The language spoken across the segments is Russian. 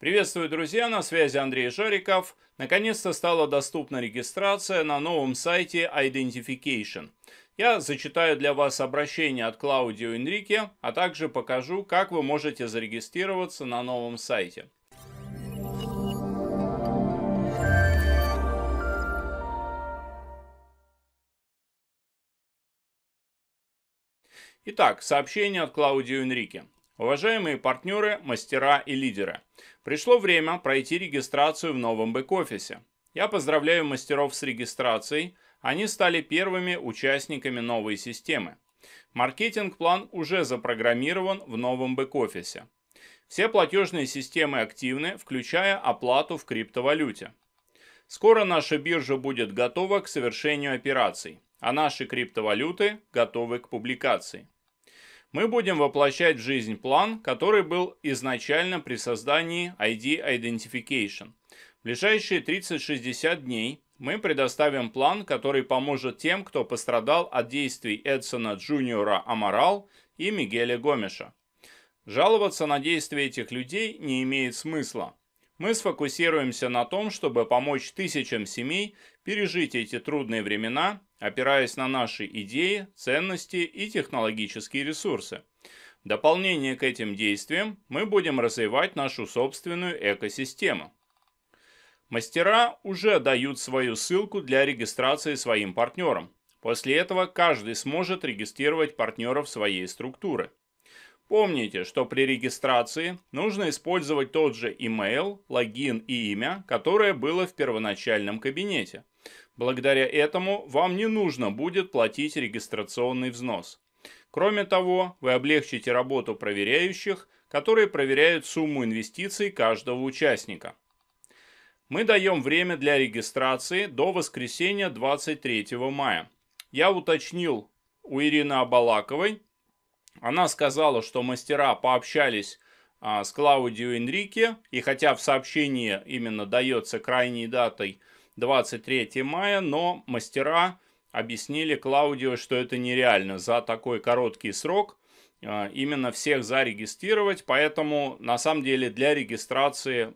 Приветствую, друзья, на связи Андрей Жариков. Наконец-то стала доступна регистрация на новом сайте Identification. Я зачитаю для вас обращение от Клаудио Энрике, а также покажу, как вы можете зарегистрироваться на новом сайте. Итак, сообщение от Клаудио Энрике. Уважаемые партнеры, мастера и лидеры – Пришло время пройти регистрацию в новом бэк-офисе. Я поздравляю мастеров с регистрацией, они стали первыми участниками новой системы. Маркетинг-план уже запрограммирован в новом бэк-офисе. Все платежные системы активны, включая оплату в криптовалюте. Скоро наша биржа будет готова к совершению операций, а наши криптовалюты готовы к публикации мы будем воплощать в жизнь план, который был изначально при создании ID Identification. В ближайшие 30-60 дней мы предоставим план, который поможет тем, кто пострадал от действий Эдсона Джуниора Амарал и Мигеля Гомеша. Жаловаться на действия этих людей не имеет смысла. Мы сфокусируемся на том, чтобы помочь тысячам семей пережить эти трудные времена, опираясь на наши идеи, ценности и технологические ресурсы. В дополнение к этим действиям мы будем развивать нашу собственную экосистему. Мастера уже дают свою ссылку для регистрации своим партнерам. После этого каждый сможет регистрировать партнеров своей структуры. Помните, что при регистрации нужно использовать тот же email, логин и имя, которое было в первоначальном кабинете. Благодаря этому вам не нужно будет платить регистрационный взнос. Кроме того, вы облегчите работу проверяющих, которые проверяют сумму инвестиций каждого участника. Мы даем время для регистрации до воскресенья 23 мая. Я уточнил у Ирины Абалаковой, она сказала, что мастера пообщались а, с Клаудио Энрике, и хотя в сообщении именно дается крайней датой 23 мая, но мастера объяснили Клаудио, что это нереально за такой короткий срок а, именно всех зарегистрировать, поэтому на самом деле для регистрации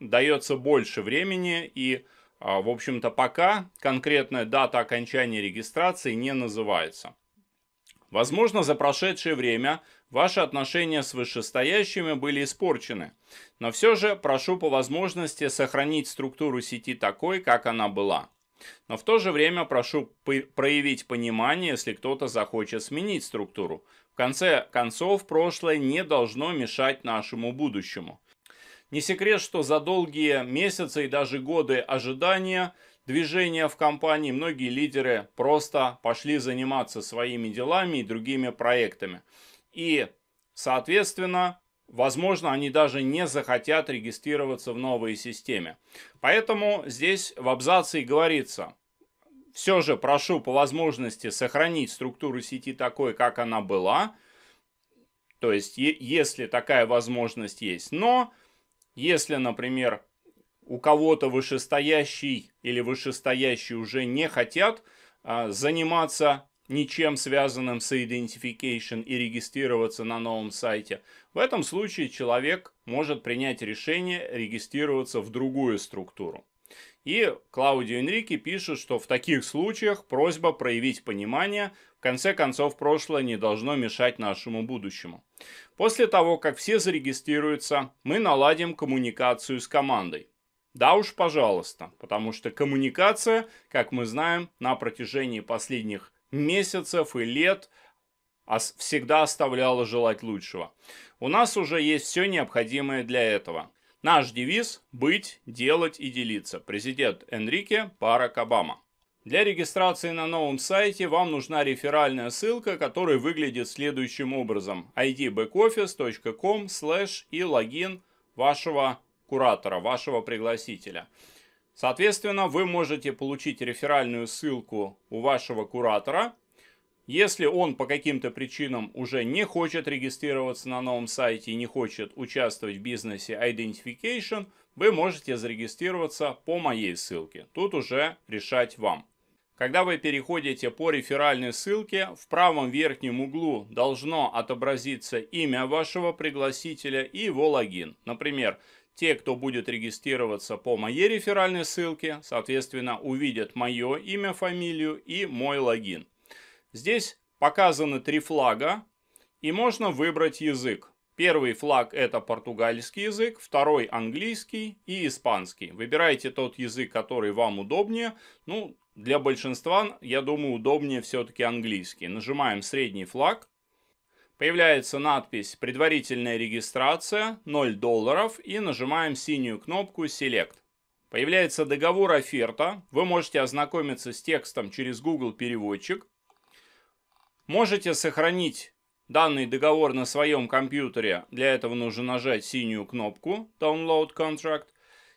дается больше времени и а, в общем-то, пока конкретная дата окончания регистрации не называется. Возможно, за прошедшее время ваши отношения с вышестоящими были испорчены, но все же прошу по возможности сохранить структуру сети такой, как она была. Но в то же время прошу проявить понимание, если кто-то захочет сменить структуру. В конце концов, прошлое не должно мешать нашему будущему. Не секрет, что за долгие месяцы и даже годы ожидания движения в компании, многие лидеры просто пошли заниматься своими делами и другими проектами. И, соответственно, возможно, они даже не захотят регистрироваться в новой системе. Поэтому здесь в абзаце и говорится, все же прошу по возможности сохранить структуру сети такой, как она была, то есть, если такая возможность есть. Но, если, например, у кого-то вышестоящий или вышестоящий уже не хотят а, заниматься ничем связанным с Identification и регистрироваться на новом сайте, в этом случае человек может принять решение регистрироваться в другую структуру. И Клаудио Энрике пишет, что в таких случаях просьба проявить понимание, в конце концов прошлое не должно мешать нашему будущему. После того, как все зарегистрируются, мы наладим коммуникацию с командой. Да уж, пожалуйста, потому что коммуникация, как мы знаем, на протяжении последних месяцев и лет всегда оставляла желать лучшего. У нас уже есть все необходимое для этого. Наш девиз – быть, делать и делиться. Президент Энрике Барак Обама. Для регистрации на новом сайте вам нужна реферальная ссылка, которая выглядит следующим образом. id и логин вашего куратора, вашего пригласителя. Соответственно, вы можете получить реферальную ссылку у вашего куратора. Если он по каким-то причинам уже не хочет регистрироваться на новом сайте и не хочет участвовать в бизнесе Identification, вы можете зарегистрироваться по моей ссылке. Тут уже решать вам. Когда вы переходите по реферальной ссылке, в правом верхнем углу должно отобразиться имя вашего пригласителя и его логин. Например, те, кто будет регистрироваться по моей реферальной ссылке, соответственно, увидят мое имя, фамилию и мой логин. Здесь показаны три флага, и можно выбрать язык. Первый флаг это португальский язык, второй английский и испанский. Выбирайте тот язык, который вам удобнее. Ну, для большинства, я думаю, удобнее все-таки английский. Нажимаем средний флаг, Появляется надпись «Предварительная регистрация», 0 долларов и нажимаем синюю кнопку «Select». Появляется договор оферта. Вы можете ознакомиться с текстом через Google переводчик. Можете сохранить данный договор на своем компьютере. Для этого нужно нажать синюю кнопку Download Contract.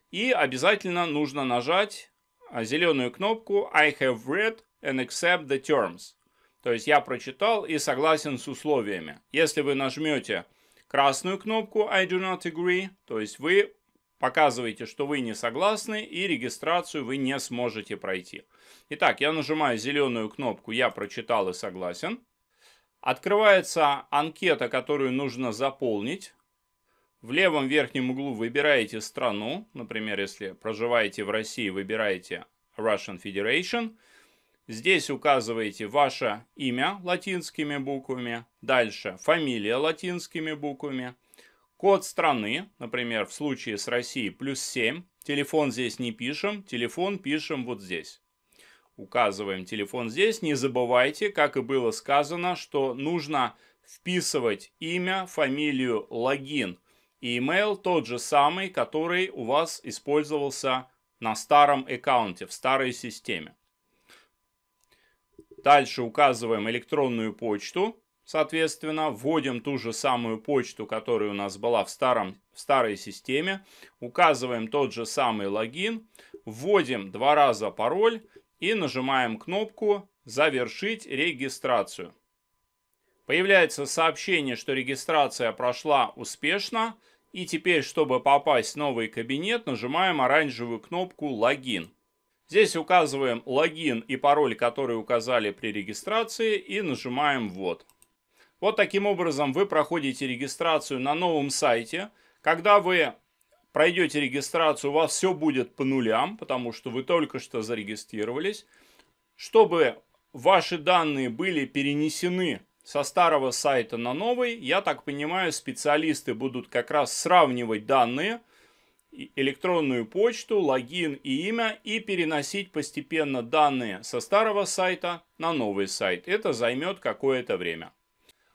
И обязательно нужно нажать а, зеленую кнопку I have read and accept the terms. То есть я прочитал и согласен с условиями. Если вы нажмете красную кнопку I do not agree, то есть вы показываете, что вы не согласны и регистрацию вы не сможете пройти. Итак, я нажимаю зеленую кнопку «Я прочитал и согласен». Открывается анкета, которую нужно заполнить. В левом верхнем углу выбираете страну. Например, если проживаете в России, выбираете Russian Federation – Здесь указываете ваше имя латинскими буквами, дальше фамилия латинскими буквами, код страны, например, в случае с Россией плюс 7, телефон здесь не пишем, телефон пишем вот здесь. Указываем телефон здесь, не забывайте, как и было сказано, что нужно вписывать имя, фамилию, логин и email тот же самый, который у вас использовался на старом аккаунте, в старой системе. Дальше указываем электронную почту, соответственно, вводим ту же самую почту, которая у нас была в, старом, в старой системе, указываем тот же самый логин, вводим два раза пароль и нажимаем кнопку «Завершить регистрацию». Появляется сообщение, что регистрация прошла успешно. И теперь, чтобы попасть в новый кабинет, нажимаем оранжевую кнопку «Логин». Здесь указываем логин и пароль, которые указали при регистрации и нажимаем «Ввод». Вот таким образом вы проходите регистрацию на новом сайте. Когда вы пройдете регистрацию, у вас все будет по нулям, потому что вы только что зарегистрировались. Чтобы ваши данные были перенесены со старого сайта на новый, я так понимаю, специалисты будут как раз сравнивать данные – электронную почту, логин и имя и переносить постепенно данные со старого сайта на новый сайт. Это займет какое-то время.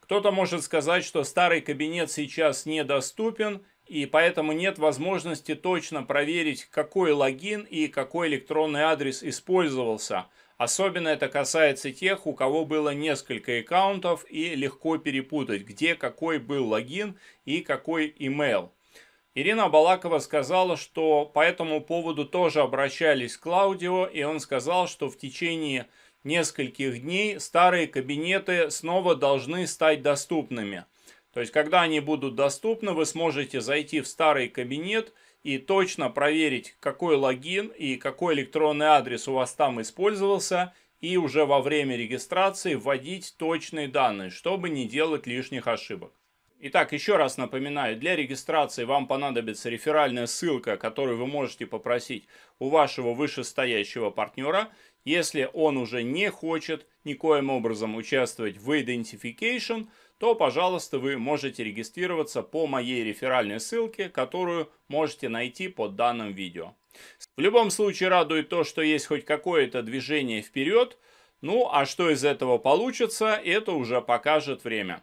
Кто-то может сказать, что старый кабинет сейчас недоступен, и поэтому нет возможности точно проверить, какой логин и какой электронный адрес использовался. Особенно это касается тех, у кого было несколько аккаунтов и легко перепутать, где какой был логин и какой имейл. Ирина Балакова сказала, что по этому поводу тоже обращались к Клаудио, и он сказал, что в течение нескольких дней старые кабинеты снова должны стать доступными. То есть, когда они будут доступны, вы сможете зайти в старый кабинет и точно проверить, какой логин и какой электронный адрес у вас там использовался, и уже во время регистрации вводить точные данные, чтобы не делать лишних ошибок. Итак, еще раз напоминаю, для регистрации вам понадобится реферальная ссылка, которую вы можете попросить у вашего вышестоящего партнера, если он уже не хочет никоим образом участвовать в Identification, то, пожалуйста, вы можете регистрироваться по моей реферальной ссылке, которую можете найти под данным видео. В любом случае радует то, что есть хоть какое-то движение вперед, ну а что из этого получится, это уже покажет время.